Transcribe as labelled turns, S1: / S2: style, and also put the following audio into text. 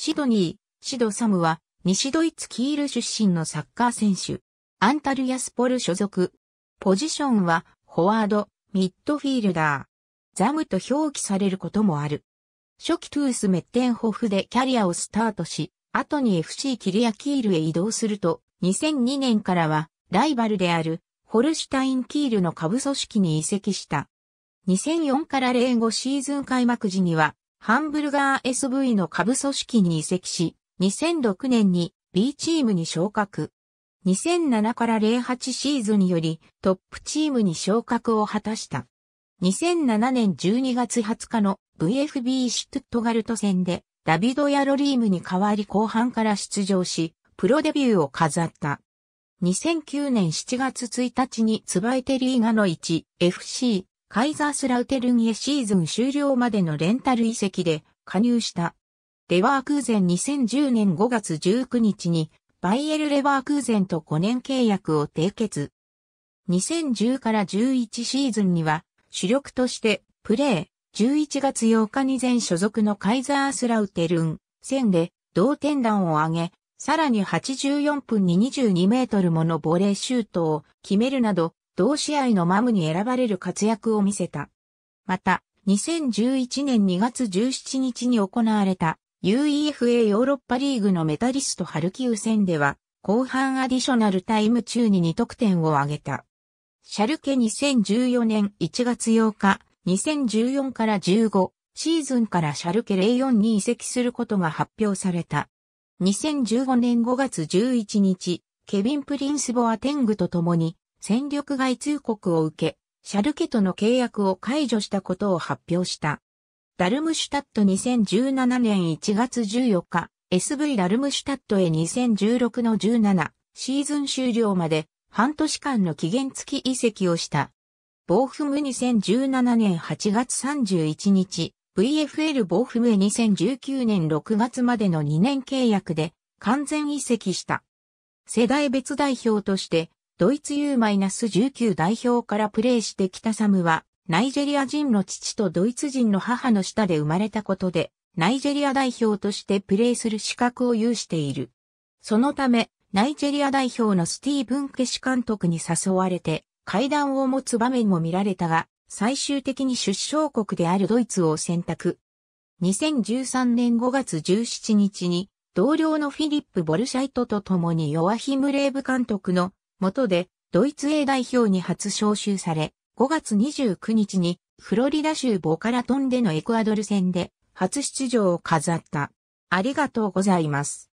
S1: シドニー、シドサムは、西ドイツキール出身のサッカー選手。アンタルヤスポル所属。ポジションは、フォワード、ミッドフィールダー。ザムと表記されることもある。初期トゥースメッテンホフでキャリアをスタートし、後に FC キリアキールへ移動すると、2002年からは、ライバルである、ホルシュタインキールの下部組織に移籍した。2004から05シーズン開幕時には、ハンブルガー SV の下部組織に移籍し、2006年に B チームに昇格。2007から08シーズンよりトップチームに昇格を果たした。2007年12月20日の VFB シュトゥットガルト戦でダビド・ヤロリームに代わり後半から出場し、プロデビューを飾った。2009年7月1日にツバイテリーガの1 FC カイザースラウテルンへシーズン終了までのレンタル移籍で加入した。レバークーゼン2010年5月19日にバイエル・レバークーゼンと5年契約を締結。2010から11シーズンには主力としてプレー11月8日に全所属のカイザースラウテルン戦で同点弾を挙げ、さらに84分に22メートルものボレーシュートを決めるなど同試合のマムに選ばれる活躍を見せた。また、2011年2月17日に行われた UEFA ヨーロッパリーグのメタリストハルキウ戦では、後半アディショナルタイム中に2得点を挙げた。シャルケ2014年1月8日、2014から15シーズンからシャルケ04に移籍することが発表された。2015年5月11日、ケビン・プリンスボアテングと共に戦力外通告を受け、シャルケとの契約を解除したことを発表した。ダルムシュタット2017年1月14日、SV ダルムシュタットへ2016の17シーズン終了まで半年間の期限付き移籍をした。ボーフム2017年8月31日、VFL ボーフムへ2019年6月までの2年契約で完全移籍した。世代別代表としてドイツ U-19 代表からプレーしてきたサムは、ナイジェリア人の父とドイツ人の母の下で生まれたことで、ナイジェリア代表としてプレーする資格を有している。そのため、ナイジェリア代表のスティーブン・ケシ監督に誘われて、階段を持つ場面も見られたが、最終的に出生国であるドイツを選択。2013年5月17日に、同僚のフィリップ・ボルシャイトと共にヨアヒム・レーブ監督の元でドイツ A 代表に初招集され、5月29日にフロリダ州ボカラトンでのエクアドル戦で初出場を飾った。ありがとうございます。